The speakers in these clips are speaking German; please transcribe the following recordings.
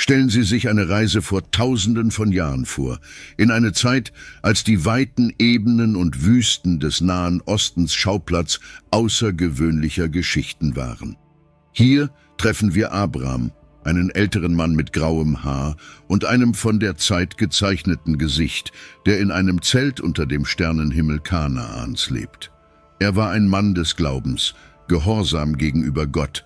Stellen Sie sich eine Reise vor Tausenden von Jahren vor, in eine Zeit, als die weiten Ebenen und Wüsten des Nahen Ostens Schauplatz außergewöhnlicher Geschichten waren. Hier treffen wir Abraham, einen älteren Mann mit grauem Haar und einem von der Zeit gezeichneten Gesicht, der in einem Zelt unter dem Sternenhimmel Kanaans lebt. Er war ein Mann des Glaubens, gehorsam gegenüber Gott,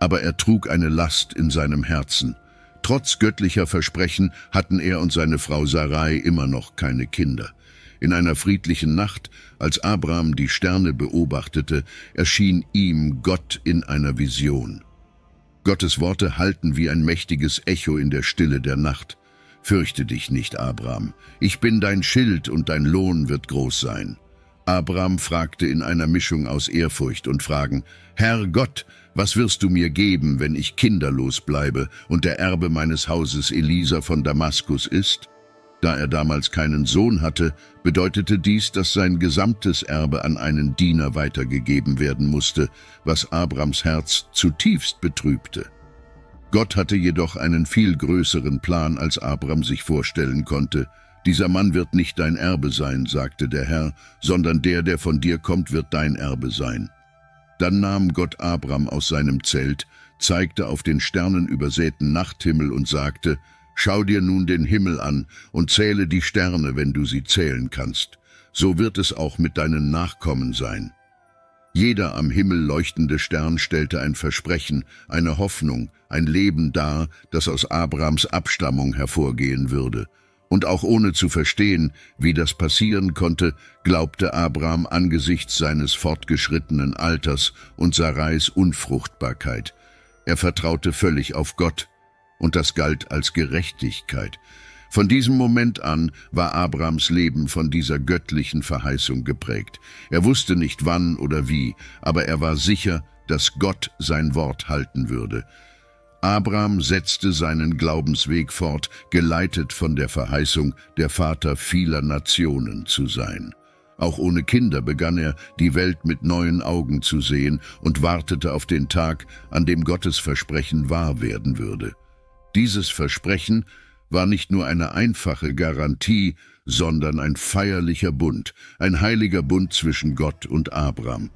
aber er trug eine Last in seinem Herzen – Trotz göttlicher Versprechen hatten er und seine Frau Sarai immer noch keine Kinder. In einer friedlichen Nacht, als Abraham die Sterne beobachtete, erschien ihm Gott in einer Vision. Gottes Worte halten wie ein mächtiges Echo in der Stille der Nacht. Fürchte dich nicht, Abraham. Ich bin dein Schild und dein Lohn wird groß sein. Abraham fragte in einer Mischung aus Ehrfurcht und Fragen, Herr Gott, was wirst du mir geben, wenn ich kinderlos bleibe und der Erbe meines Hauses Elisa von Damaskus ist? Da er damals keinen Sohn hatte, bedeutete dies, dass sein gesamtes Erbe an einen Diener weitergegeben werden musste, was Abrams Herz zutiefst betrübte. Gott hatte jedoch einen viel größeren Plan, als Abram sich vorstellen konnte. Dieser Mann wird nicht dein Erbe sein, sagte der Herr, sondern der, der von dir kommt, wird dein Erbe sein. Dann nahm Gott Abram aus seinem Zelt, zeigte auf den sternenübersäten Nachthimmel und sagte, Schau dir nun den Himmel an und zähle die Sterne, wenn du sie zählen kannst. So wird es auch mit deinen Nachkommen sein. Jeder am Himmel leuchtende Stern stellte ein Versprechen, eine Hoffnung, ein Leben dar, das aus Abrams Abstammung hervorgehen würde – und auch ohne zu verstehen, wie das passieren konnte, glaubte Abraham angesichts seines fortgeschrittenen Alters und Sarais Unfruchtbarkeit. Er vertraute völlig auf Gott, und das galt als Gerechtigkeit. Von diesem Moment an war Abrahams Leben von dieser göttlichen Verheißung geprägt. Er wusste nicht wann oder wie, aber er war sicher, dass Gott sein Wort halten würde. Abraham setzte seinen Glaubensweg fort, geleitet von der Verheißung, der Vater vieler Nationen zu sein. Auch ohne Kinder begann er, die Welt mit neuen Augen zu sehen und wartete auf den Tag, an dem Gottes Versprechen wahr werden würde. Dieses Versprechen war nicht nur eine einfache Garantie, sondern ein feierlicher Bund, ein heiliger Bund zwischen Gott und Abraham.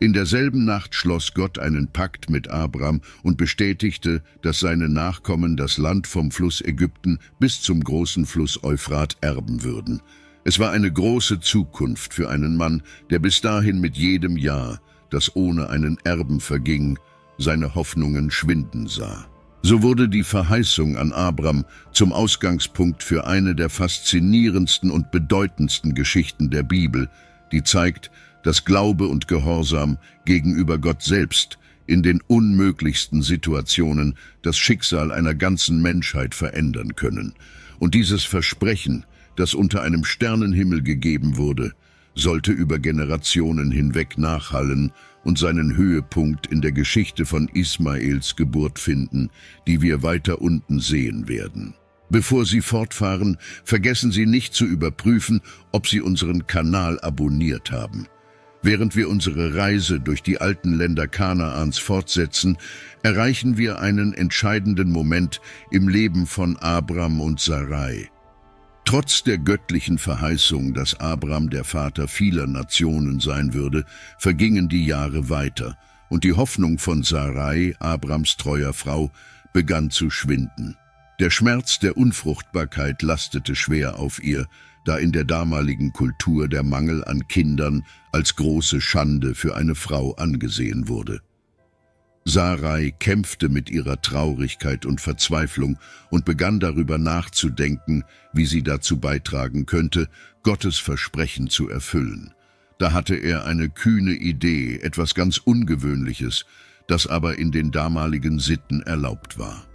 In derselben Nacht schloss Gott einen Pakt mit Abram und bestätigte, dass seine Nachkommen das Land vom Fluss Ägypten bis zum großen Fluss Euphrat erben würden. Es war eine große Zukunft für einen Mann, der bis dahin mit jedem Jahr, das ohne einen Erben verging, seine Hoffnungen schwinden sah. So wurde die Verheißung an Abram zum Ausgangspunkt für eine der faszinierendsten und bedeutendsten Geschichten der Bibel, die zeigt, dass Glaube und Gehorsam gegenüber Gott selbst in den unmöglichsten Situationen das Schicksal einer ganzen Menschheit verändern können. Und dieses Versprechen, das unter einem Sternenhimmel gegeben wurde, sollte über Generationen hinweg nachhallen und seinen Höhepunkt in der Geschichte von Ismaels Geburt finden, die wir weiter unten sehen werden. Bevor Sie fortfahren, vergessen Sie nicht zu überprüfen, ob Sie unseren Kanal abonniert haben. Während wir unsere Reise durch die alten Länder Kanaans fortsetzen, erreichen wir einen entscheidenden Moment im Leben von Abram und Sarai. Trotz der göttlichen Verheißung, dass Abram der Vater vieler Nationen sein würde, vergingen die Jahre weiter und die Hoffnung von Sarai, Abrams treuer Frau, begann zu schwinden. Der Schmerz der Unfruchtbarkeit lastete schwer auf ihr, da in der damaligen Kultur der Mangel an Kindern als große Schande für eine Frau angesehen wurde. Sarai kämpfte mit ihrer Traurigkeit und Verzweiflung und begann darüber nachzudenken, wie sie dazu beitragen könnte, Gottes Versprechen zu erfüllen. Da hatte er eine kühne Idee, etwas ganz Ungewöhnliches, das aber in den damaligen Sitten erlaubt war.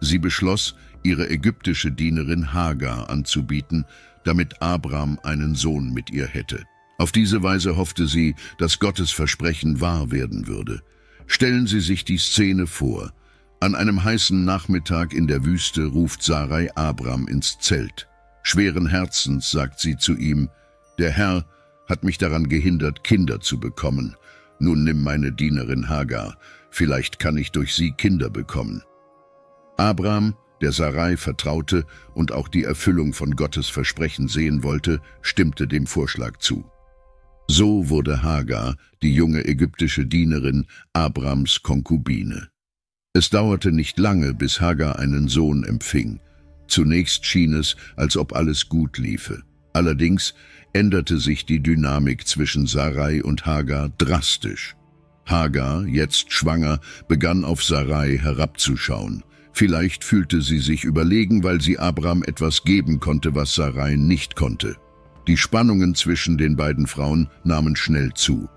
Sie beschloss, ihre ägyptische Dienerin Hagar anzubieten, damit Abraham einen Sohn mit ihr hätte. Auf diese Weise hoffte sie, dass Gottes Versprechen wahr werden würde. Stellen Sie sich die Szene vor. An einem heißen Nachmittag in der Wüste ruft Sarai Abraham ins Zelt. Schweren Herzens sagt sie zu ihm, der Herr hat mich daran gehindert, Kinder zu bekommen. Nun nimm meine Dienerin Hagar, vielleicht kann ich durch sie Kinder bekommen. Abraham der Sarai vertraute und auch die Erfüllung von Gottes Versprechen sehen wollte, stimmte dem Vorschlag zu. So wurde Hagar, die junge ägyptische Dienerin, Abrams Konkubine. Es dauerte nicht lange, bis Hagar einen Sohn empfing. Zunächst schien es, als ob alles gut liefe. Allerdings änderte sich die Dynamik zwischen Sarai und Hagar drastisch. Hagar, jetzt schwanger, begann auf Sarai herabzuschauen. Vielleicht fühlte sie sich überlegen, weil sie Abraham etwas geben konnte, was Sarai nicht konnte. Die Spannungen zwischen den beiden Frauen nahmen schnell zu.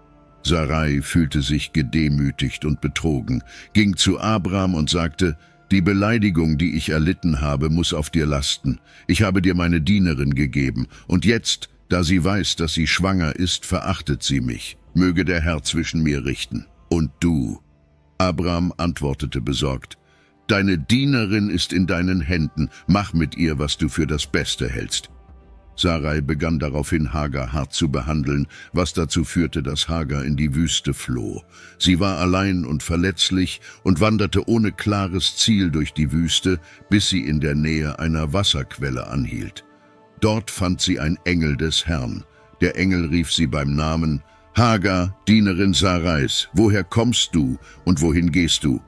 Sarai fühlte sich gedemütigt und betrogen, ging zu Abraham und sagte, die Beleidigung, die ich erlitten habe, muss auf dir lasten. Ich habe dir meine Dienerin gegeben, und jetzt, da sie weiß, dass sie schwanger ist, verachtet sie mich. Möge der Herr zwischen mir richten. Und du? Abraham antwortete besorgt, Deine Dienerin ist in deinen Händen, mach mit ihr, was du für das Beste hältst. Sarai begann daraufhin Hagar hart zu behandeln, was dazu führte, dass Hagar in die Wüste floh. Sie war allein und verletzlich und wanderte ohne klares Ziel durch die Wüste, bis sie in der Nähe einer Wasserquelle anhielt. Dort fand sie ein Engel des Herrn. Der Engel rief sie beim Namen, Hagar, Dienerin Sarais, woher kommst du und wohin gehst du?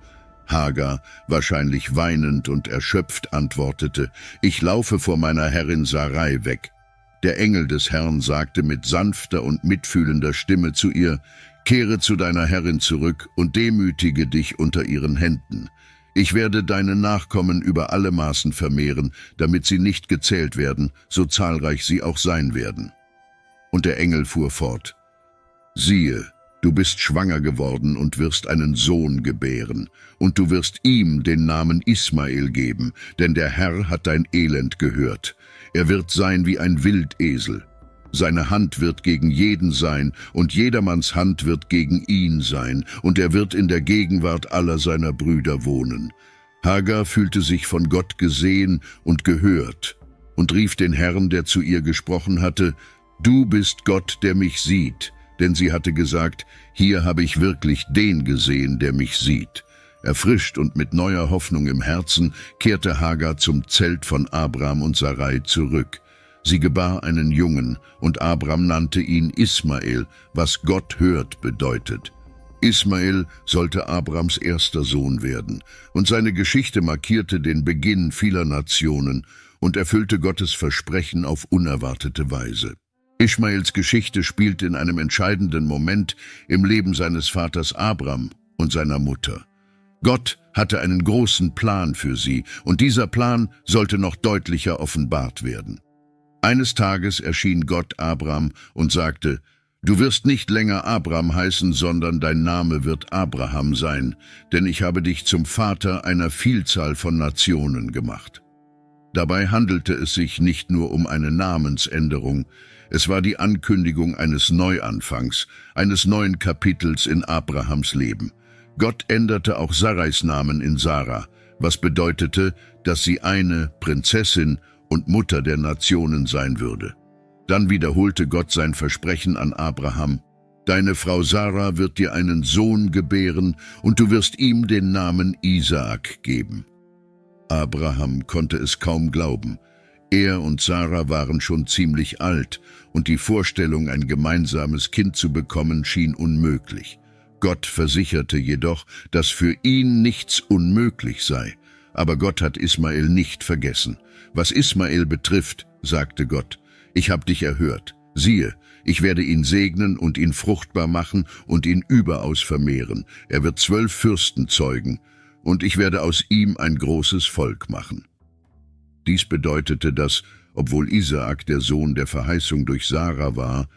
Hagar, wahrscheinlich weinend und erschöpft, antwortete, ich laufe vor meiner Herrin Sarai weg. Der Engel des Herrn sagte mit sanfter und mitfühlender Stimme zu ihr, Kehre zu deiner Herrin zurück und demütige dich unter ihren Händen. Ich werde deine Nachkommen über alle Maßen vermehren, damit sie nicht gezählt werden, so zahlreich sie auch sein werden. Und der Engel fuhr fort, Siehe, Du bist schwanger geworden und wirst einen Sohn gebären, und du wirst ihm den Namen Ismael geben, denn der Herr hat dein Elend gehört. Er wird sein wie ein Wildesel. Seine Hand wird gegen jeden sein, und jedermanns Hand wird gegen ihn sein, und er wird in der Gegenwart aller seiner Brüder wohnen. Hagar fühlte sich von Gott gesehen und gehört und rief den Herrn, der zu ihr gesprochen hatte, Du bist Gott, der mich sieht denn sie hatte gesagt, hier habe ich wirklich den gesehen, der mich sieht. Erfrischt und mit neuer Hoffnung im Herzen kehrte Hagar zum Zelt von Abram und Sarai zurück. Sie gebar einen Jungen, und Abram nannte ihn Ismael, was Gott hört bedeutet. Ismael sollte Abrams erster Sohn werden, und seine Geschichte markierte den Beginn vieler Nationen und erfüllte Gottes Versprechen auf unerwartete Weise. Ishmaels Geschichte spielt in einem entscheidenden Moment im Leben seines Vaters Abram und seiner Mutter. Gott hatte einen großen Plan für sie und dieser Plan sollte noch deutlicher offenbart werden. Eines Tages erschien Gott Abram und sagte, Du wirst nicht länger Abram heißen, sondern dein Name wird Abraham sein, denn ich habe dich zum Vater einer Vielzahl von Nationen gemacht. Dabei handelte es sich nicht nur um eine Namensänderung, es war die Ankündigung eines Neuanfangs, eines neuen Kapitels in Abrahams Leben. Gott änderte auch Sarais Namen in Sarah, was bedeutete, dass sie eine Prinzessin und Mutter der Nationen sein würde. Dann wiederholte Gott sein Versprechen an Abraham, Deine Frau Sarah wird dir einen Sohn gebären und du wirst ihm den Namen Isaak geben. Abraham konnte es kaum glauben, er und Sarah waren schon ziemlich alt und die Vorstellung, ein gemeinsames Kind zu bekommen, schien unmöglich. Gott versicherte jedoch, dass für ihn nichts unmöglich sei. Aber Gott hat Ismael nicht vergessen. Was Ismael betrifft, sagte Gott, ich habe dich erhört. Siehe, ich werde ihn segnen und ihn fruchtbar machen und ihn überaus vermehren. Er wird zwölf Fürsten zeugen, und ich werde aus ihm ein großes Volk machen. Dies bedeutete, dass, obwohl Isaak der Sohn der Verheißung durch Sarah war,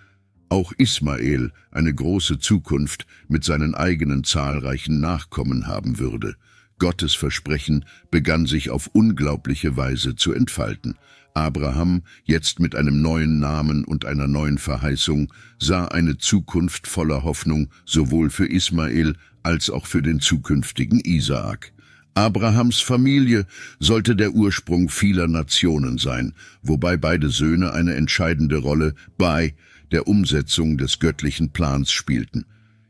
auch Ismael eine große Zukunft mit seinen eigenen zahlreichen Nachkommen haben würde. Gottes Versprechen begann sich auf unglaubliche Weise zu entfalten. Abraham, jetzt mit einem neuen Namen und einer neuen Verheißung, sah eine Zukunft voller Hoffnung sowohl für Ismael als auch für den zukünftigen Isaak. Abrahams Familie sollte der Ursprung vieler Nationen sein, wobei beide Söhne eine entscheidende Rolle bei der Umsetzung des göttlichen Plans spielten.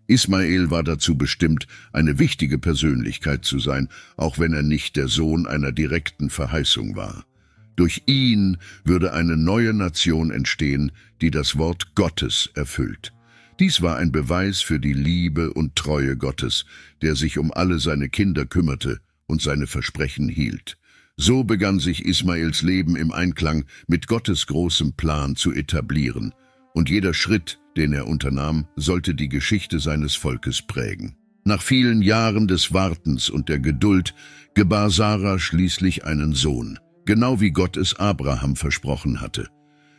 Ismael war dazu bestimmt, eine wichtige Persönlichkeit zu sein, auch wenn er nicht der Sohn einer direkten Verheißung war. Durch ihn würde eine neue Nation entstehen, die das Wort Gottes erfüllt. Dies war ein Beweis für die Liebe und Treue Gottes, der sich um alle seine Kinder kümmerte, und seine Versprechen hielt. So begann sich Ismaels Leben im Einklang mit Gottes großem Plan zu etablieren, und jeder Schritt, den er unternahm, sollte die Geschichte seines Volkes prägen. Nach vielen Jahren des Wartens und der Geduld gebar Sarah schließlich einen Sohn, genau wie Gott es Abraham versprochen hatte.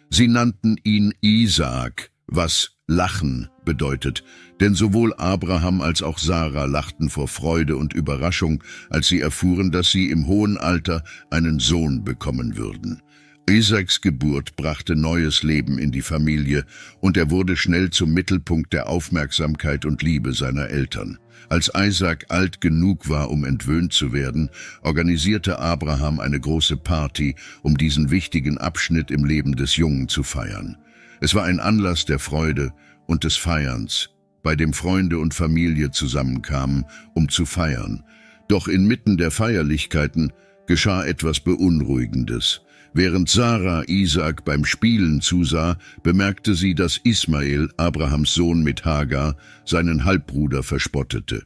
Sie nannten ihn Isaak, was Lachen bedeutet, denn sowohl Abraham als auch Sarah lachten vor Freude und Überraschung, als sie erfuhren, dass sie im hohen Alter einen Sohn bekommen würden. Isaks Geburt brachte neues Leben in die Familie und er wurde schnell zum Mittelpunkt der Aufmerksamkeit und Liebe seiner Eltern. Als Isaac alt genug war, um entwöhnt zu werden, organisierte Abraham eine große Party, um diesen wichtigen Abschnitt im Leben des Jungen zu feiern. Es war ein Anlass der Freude und des Feierns, bei dem Freunde und Familie zusammenkamen, um zu feiern. Doch inmitten der Feierlichkeiten geschah etwas Beunruhigendes. Während Sarah Isaac beim Spielen zusah, bemerkte sie, dass Ismael, Abrahams Sohn mit Hagar, seinen Halbbruder verspottete.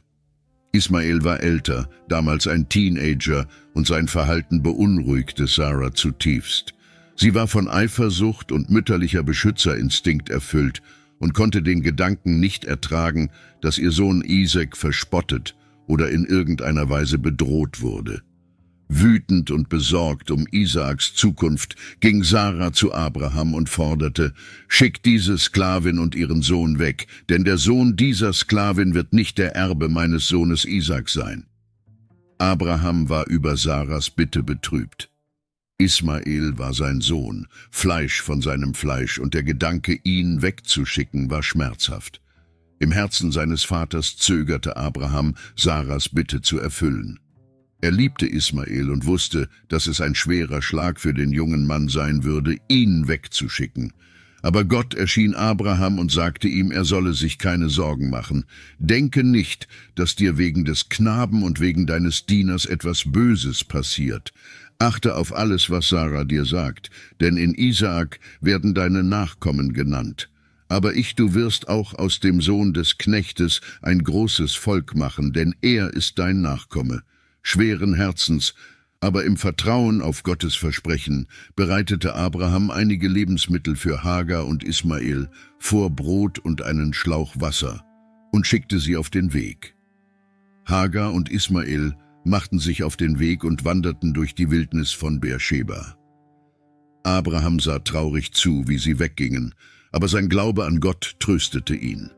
Ismael war älter, damals ein Teenager, und sein Verhalten beunruhigte Sarah zutiefst. Sie war von Eifersucht und mütterlicher Beschützerinstinkt erfüllt und konnte den Gedanken nicht ertragen, dass ihr Sohn Isaac verspottet oder in irgendeiner Weise bedroht wurde. Wütend und besorgt um Isaaks Zukunft ging Sarah zu Abraham und forderte, Schick diese Sklavin und ihren Sohn weg, denn der Sohn dieser Sklavin wird nicht der Erbe meines Sohnes Isaak sein. Abraham war über Sarahs Bitte betrübt. Ismael war sein Sohn, Fleisch von seinem Fleisch, und der Gedanke, ihn wegzuschicken, war schmerzhaft. Im Herzen seines Vaters zögerte Abraham, Saras Bitte zu erfüllen. Er liebte Ismael und wusste, dass es ein schwerer Schlag für den jungen Mann sein würde, ihn wegzuschicken. Aber Gott erschien Abraham und sagte ihm, er solle sich keine Sorgen machen. Denke nicht, dass dir wegen des Knaben und wegen deines Dieners etwas Böses passiert. Achte auf alles, was Sarah dir sagt, denn in Isaak werden deine Nachkommen genannt. Aber ich, du wirst auch aus dem Sohn des Knechtes ein großes Volk machen, denn er ist dein Nachkomme. Schweren Herzens, aber im Vertrauen auf Gottes Versprechen bereitete Abraham einige Lebensmittel für Hagar und Ismael vor Brot und einen Schlauch Wasser und schickte sie auf den Weg. Hagar und Ismael machten sich auf den Weg und wanderten durch die Wildnis von Beersheba. Abraham sah traurig zu, wie sie weggingen, aber sein Glaube an Gott tröstete ihn.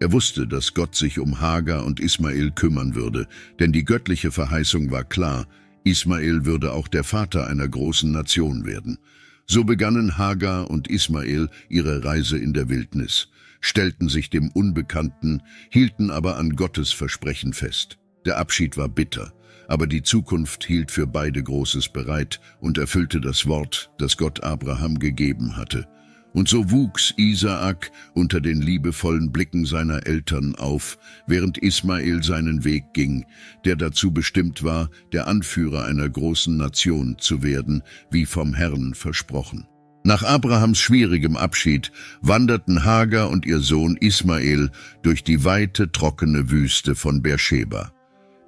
Er wusste, dass Gott sich um Hagar und Ismael kümmern würde, denn die göttliche Verheißung war klar, Ismael würde auch der Vater einer großen Nation werden. So begannen Hagar und Ismael ihre Reise in der Wildnis, stellten sich dem Unbekannten, hielten aber an Gottes Versprechen fest. Der Abschied war bitter, aber die Zukunft hielt für beide Großes bereit und erfüllte das Wort, das Gott Abraham gegeben hatte. Und so wuchs Isaak unter den liebevollen Blicken seiner Eltern auf, während Ismael seinen Weg ging, der dazu bestimmt war, der Anführer einer großen Nation zu werden, wie vom Herrn versprochen. Nach Abrahams schwierigem Abschied wanderten Hagar und ihr Sohn Ismael durch die weite, trockene Wüste von Beersheba.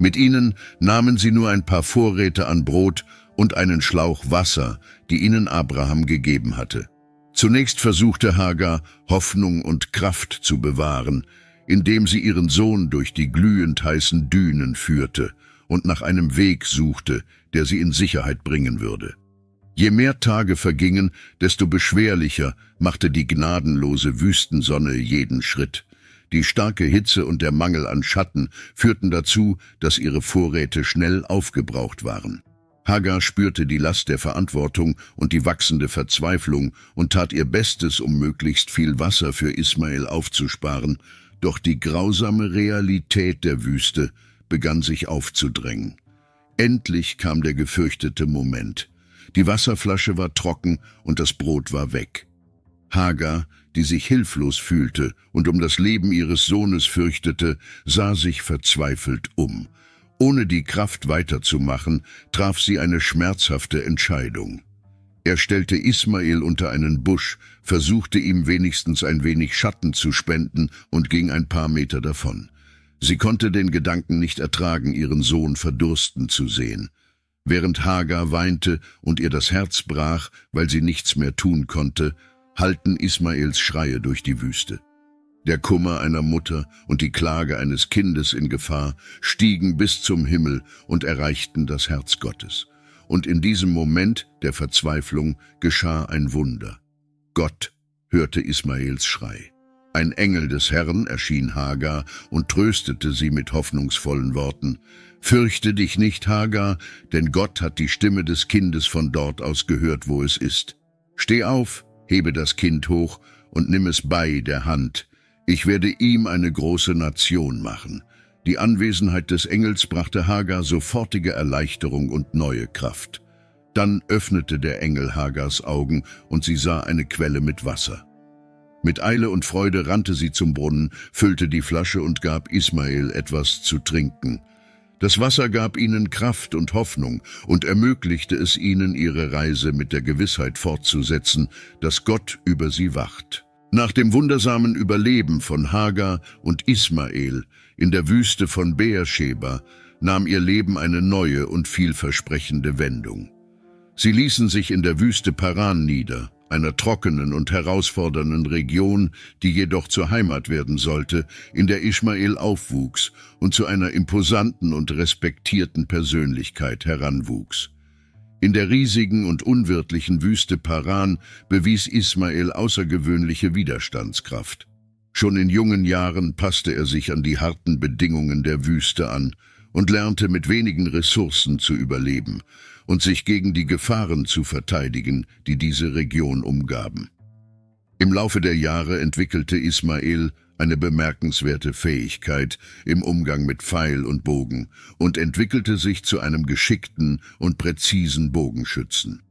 Mit ihnen nahmen sie nur ein paar Vorräte an Brot und einen Schlauch Wasser, die ihnen Abraham gegeben hatte. Zunächst versuchte Hagar, Hoffnung und Kraft zu bewahren, indem sie ihren Sohn durch die glühend heißen Dünen führte und nach einem Weg suchte, der sie in Sicherheit bringen würde. Je mehr Tage vergingen, desto beschwerlicher machte die gnadenlose Wüstensonne jeden Schritt. Die starke Hitze und der Mangel an Schatten führten dazu, dass ihre Vorräte schnell aufgebraucht waren. Hagar spürte die Last der Verantwortung und die wachsende Verzweiflung und tat ihr Bestes, um möglichst viel Wasser für Ismael aufzusparen, doch die grausame Realität der Wüste begann sich aufzudrängen. Endlich kam der gefürchtete Moment. Die Wasserflasche war trocken und das Brot war weg. Hagar, die sich hilflos fühlte und um das Leben ihres Sohnes fürchtete, sah sich verzweifelt um. Ohne die Kraft weiterzumachen, traf sie eine schmerzhafte Entscheidung. Er stellte Ismael unter einen Busch, versuchte ihm wenigstens ein wenig Schatten zu spenden und ging ein paar Meter davon. Sie konnte den Gedanken nicht ertragen, ihren Sohn verdursten zu sehen. Während Hagar weinte und ihr das Herz brach, weil sie nichts mehr tun konnte, halten Ismaels Schreie durch die Wüste. Der Kummer einer Mutter und die Klage eines Kindes in Gefahr stiegen bis zum Himmel und erreichten das Herz Gottes. Und in diesem Moment der Verzweiflung geschah ein Wunder. Gott hörte Ismaels Schrei. Ein Engel des Herrn erschien Hagar und tröstete sie mit hoffnungsvollen Worten. Fürchte dich nicht, Hagar, denn Gott hat die Stimme des Kindes von dort aus gehört, wo es ist. Steh auf, hebe das Kind hoch und nimm es bei der Hand. Ich werde ihm eine große Nation machen. Die Anwesenheit des Engels brachte Hagar sofortige Erleichterung und neue Kraft. Dann öffnete der Engel Hagars Augen und sie sah eine Quelle mit Wasser. Mit Eile und Freude rannte sie zum Brunnen, füllte die Flasche und gab Ismael etwas zu trinken. Das Wasser gab ihnen Kraft und Hoffnung und ermöglichte es ihnen, ihre Reise mit der Gewissheit fortzusetzen, dass Gott über sie wacht. Nach dem wundersamen Überleben von Hagar und Ismael in der Wüste von Beersheba nahm ihr Leben eine neue und vielversprechende Wendung. Sie ließen sich in der Wüste Paran nieder, einer trockenen und herausfordernden Region, die jedoch zur Heimat werden sollte, in der Ismael aufwuchs und zu einer imposanten und respektierten Persönlichkeit heranwuchs. In der riesigen und unwirtlichen Wüste Paran bewies Ismael außergewöhnliche Widerstandskraft. Schon in jungen Jahren passte er sich an die harten Bedingungen der Wüste an und lernte mit wenigen Ressourcen zu überleben, und sich gegen die Gefahren zu verteidigen, die diese Region umgaben. Im Laufe der Jahre entwickelte Ismail eine bemerkenswerte Fähigkeit im Umgang mit Pfeil und Bogen und entwickelte sich zu einem geschickten und präzisen Bogenschützen.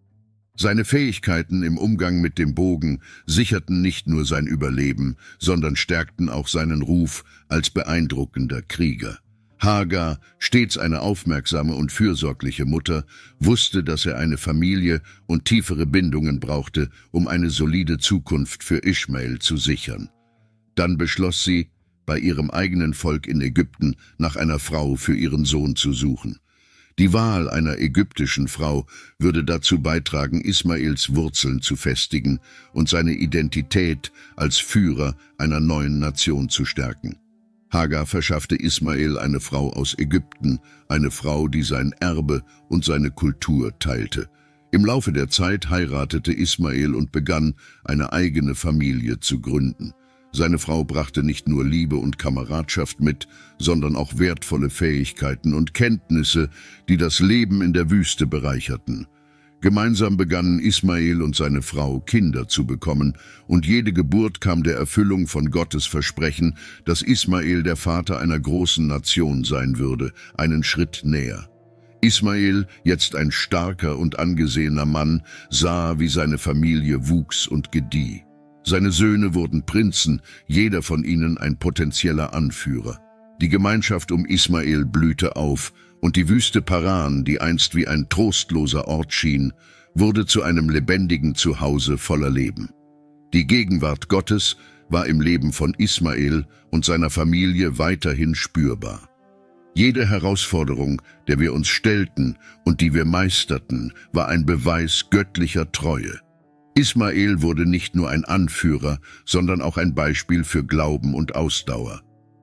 Seine Fähigkeiten im Umgang mit dem Bogen sicherten nicht nur sein Überleben, sondern stärkten auch seinen Ruf als beeindruckender Krieger. Hagar, stets eine aufmerksame und fürsorgliche Mutter, wusste, dass er eine Familie und tiefere Bindungen brauchte, um eine solide Zukunft für Ishmael zu sichern. Dann beschloss sie, bei ihrem eigenen Volk in Ägypten nach einer Frau für ihren Sohn zu suchen. Die Wahl einer ägyptischen Frau würde dazu beitragen, Ismaels Wurzeln zu festigen und seine Identität als Führer einer neuen Nation zu stärken. Hagar verschaffte Ismael eine Frau aus Ägypten, eine Frau, die sein Erbe und seine Kultur teilte. Im Laufe der Zeit heiratete Ismael und begann, eine eigene Familie zu gründen. Seine Frau brachte nicht nur Liebe und Kameradschaft mit, sondern auch wertvolle Fähigkeiten und Kenntnisse, die das Leben in der Wüste bereicherten. Gemeinsam begannen Ismael und seine Frau Kinder zu bekommen und jede Geburt kam der Erfüllung von Gottes Versprechen, dass Ismael der Vater einer großen Nation sein würde, einen Schritt näher. Ismael, jetzt ein starker und angesehener Mann, sah, wie seine Familie wuchs und gedieh. Seine Söhne wurden Prinzen, jeder von ihnen ein potenzieller Anführer. Die Gemeinschaft um Ismael blühte auf und die Wüste Paran, die einst wie ein trostloser Ort schien, wurde zu einem lebendigen Zuhause voller Leben. Die Gegenwart Gottes war im Leben von Ismael und seiner Familie weiterhin spürbar. Jede Herausforderung, der wir uns stellten und die wir meisterten, war ein Beweis göttlicher Treue. Ismael wurde nicht nur ein Anführer, sondern auch ein Beispiel für Glauben und Ausdauer.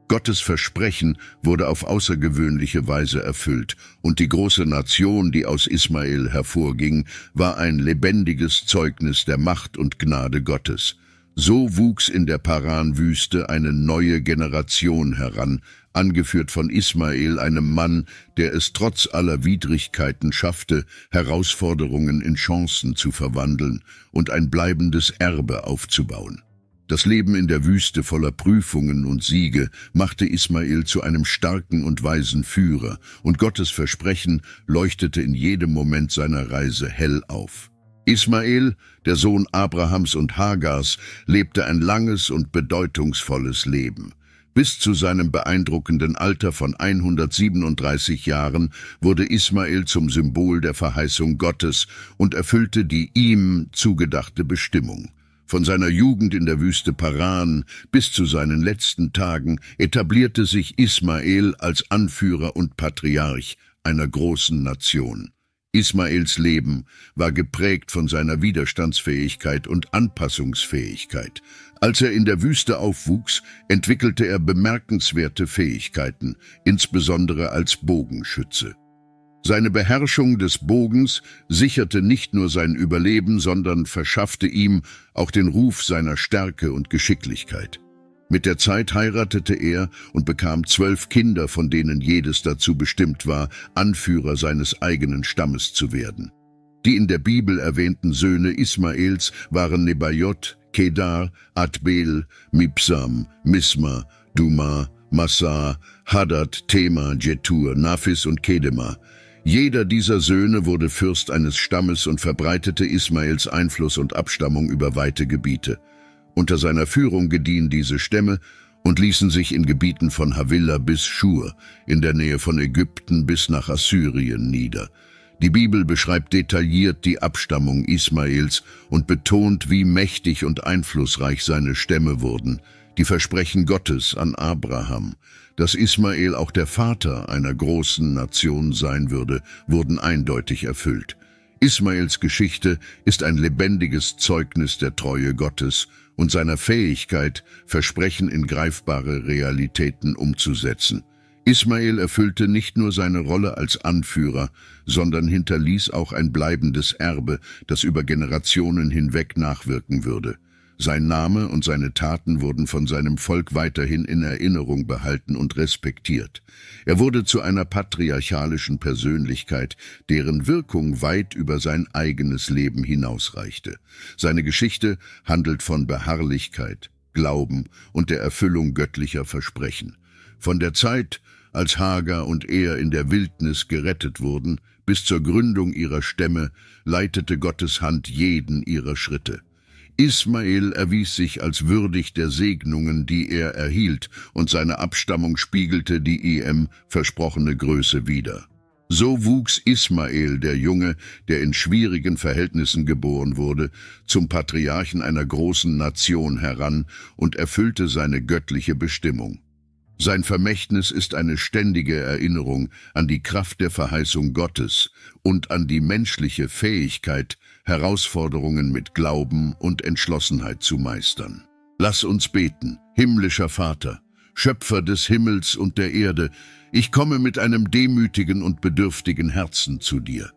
Gottes Versprechen wurde auf außergewöhnliche Weise erfüllt und die große Nation, die aus Ismael hervorging, war ein lebendiges Zeugnis der Macht und Gnade Gottes. So wuchs in der Paranwüste eine neue Generation heran, angeführt von Ismael, einem Mann, der es trotz aller Widrigkeiten schaffte, Herausforderungen in Chancen zu verwandeln und ein bleibendes Erbe aufzubauen. Das Leben in der Wüste voller Prüfungen und Siege machte Ismael zu einem starken und weisen Führer, und Gottes Versprechen leuchtete in jedem Moment seiner Reise hell auf. Ismael, der Sohn Abrahams und Hagars, lebte ein langes und bedeutungsvolles Leben. Bis zu seinem beeindruckenden Alter von 137 Jahren wurde Ismael zum Symbol der Verheißung Gottes und erfüllte die ihm zugedachte Bestimmung. Von seiner Jugend in der Wüste Paran bis zu seinen letzten Tagen etablierte sich Ismael als Anführer und Patriarch einer großen Nation. Ismaels Leben war geprägt von seiner Widerstandsfähigkeit und Anpassungsfähigkeit. Als er in der Wüste aufwuchs, entwickelte er bemerkenswerte Fähigkeiten, insbesondere als Bogenschütze. Seine Beherrschung des Bogens sicherte nicht nur sein Überleben, sondern verschaffte ihm auch den Ruf seiner Stärke und Geschicklichkeit. Mit der Zeit heiratete er und bekam zwölf Kinder, von denen jedes dazu bestimmt war, Anführer seines eigenen Stammes zu werden. Die in der Bibel erwähnten Söhne Ismaels waren Nebajot, Kedar, Adbel, Mipsam, Misma, Duma, Massa, Hadad, Tema, Jetur, Nafis und Kedema. Jeder dieser Söhne wurde Fürst eines Stammes und verbreitete Ismaels Einfluss und Abstammung über weite Gebiete. Unter seiner Führung gediehen diese Stämme und ließen sich in Gebieten von Havilla bis Schur, in der Nähe von Ägypten bis nach Assyrien nieder. Die Bibel beschreibt detailliert die Abstammung Ismaels und betont, wie mächtig und einflussreich seine Stämme wurden, die Versprechen Gottes an Abraham, dass Ismael auch der Vater einer großen Nation sein würde, wurden eindeutig erfüllt. Ismaels Geschichte ist ein lebendiges Zeugnis der Treue Gottes und seiner Fähigkeit, Versprechen in greifbare Realitäten umzusetzen. Ismael erfüllte nicht nur seine Rolle als Anführer, sondern hinterließ auch ein bleibendes Erbe, das über Generationen hinweg nachwirken würde. Sein Name und seine Taten wurden von seinem Volk weiterhin in Erinnerung behalten und respektiert. Er wurde zu einer patriarchalischen Persönlichkeit, deren Wirkung weit über sein eigenes Leben hinausreichte. Seine Geschichte handelt von Beharrlichkeit, Glauben und der Erfüllung göttlicher Versprechen. Von der Zeit, als Hager und er in der Wildnis gerettet wurden, bis zur Gründung ihrer Stämme leitete Gottes Hand jeden ihrer Schritte. Ismael erwies sich als würdig der Segnungen, die er erhielt, und seine Abstammung spiegelte die ihm versprochene Größe wider. So wuchs Ismael, der Junge, der in schwierigen Verhältnissen geboren wurde, zum Patriarchen einer großen Nation heran und erfüllte seine göttliche Bestimmung. Sein Vermächtnis ist eine ständige Erinnerung an die Kraft der Verheißung Gottes und an die menschliche Fähigkeit, Herausforderungen mit Glauben und Entschlossenheit zu meistern. Lass uns beten, himmlischer Vater, Schöpfer des Himmels und der Erde, ich komme mit einem demütigen und bedürftigen Herzen zu dir.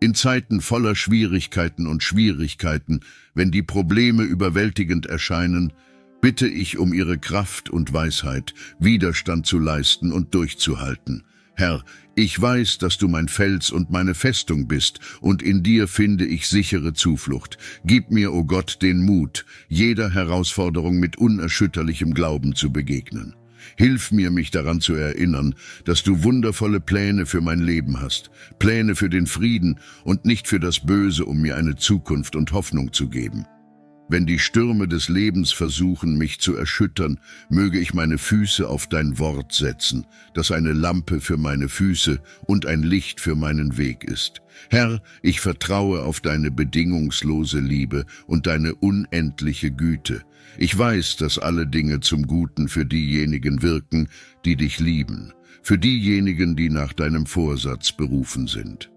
In Zeiten voller Schwierigkeiten und Schwierigkeiten, wenn die Probleme überwältigend erscheinen, bitte ich um Ihre Kraft und Weisheit, Widerstand zu leisten und durchzuhalten. Herr, ich weiß, dass du mein Fels und meine Festung bist, und in dir finde ich sichere Zuflucht. Gib mir, o oh Gott, den Mut, jeder Herausforderung mit unerschütterlichem Glauben zu begegnen. Hilf mir, mich daran zu erinnern, dass du wundervolle Pläne für mein Leben hast, Pläne für den Frieden und nicht für das Böse, um mir eine Zukunft und Hoffnung zu geben. Wenn die Stürme des Lebens versuchen, mich zu erschüttern, möge ich meine Füße auf dein Wort setzen, das eine Lampe für meine Füße und ein Licht für meinen Weg ist. Herr, ich vertraue auf deine bedingungslose Liebe und deine unendliche Güte. Ich weiß, dass alle Dinge zum Guten für diejenigen wirken, die dich lieben, für diejenigen, die nach deinem Vorsatz berufen sind.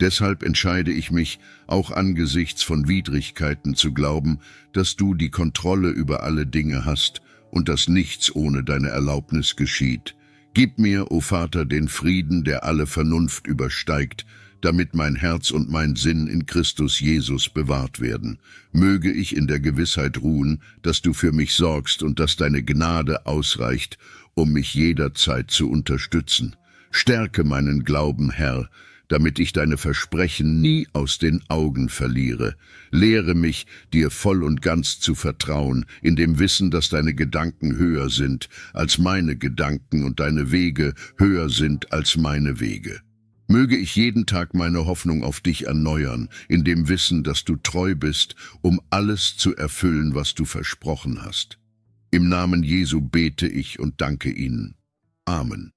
Deshalb entscheide ich mich, auch angesichts von Widrigkeiten zu glauben, dass du die Kontrolle über alle Dinge hast und dass nichts ohne deine Erlaubnis geschieht. Gib mir, o oh Vater, den Frieden, der alle Vernunft übersteigt, damit mein Herz und mein Sinn in Christus Jesus bewahrt werden. Möge ich in der Gewissheit ruhen, dass du für mich sorgst und dass deine Gnade ausreicht, um mich jederzeit zu unterstützen. Stärke meinen Glauben, Herr, damit ich deine Versprechen nie aus den Augen verliere. Lehre mich, dir voll und ganz zu vertrauen, in dem Wissen, dass deine Gedanken höher sind als meine Gedanken und deine Wege höher sind als meine Wege. Möge ich jeden Tag meine Hoffnung auf dich erneuern, in dem Wissen, dass du treu bist, um alles zu erfüllen, was du versprochen hast. Im Namen Jesu bete ich und danke ihnen. Amen.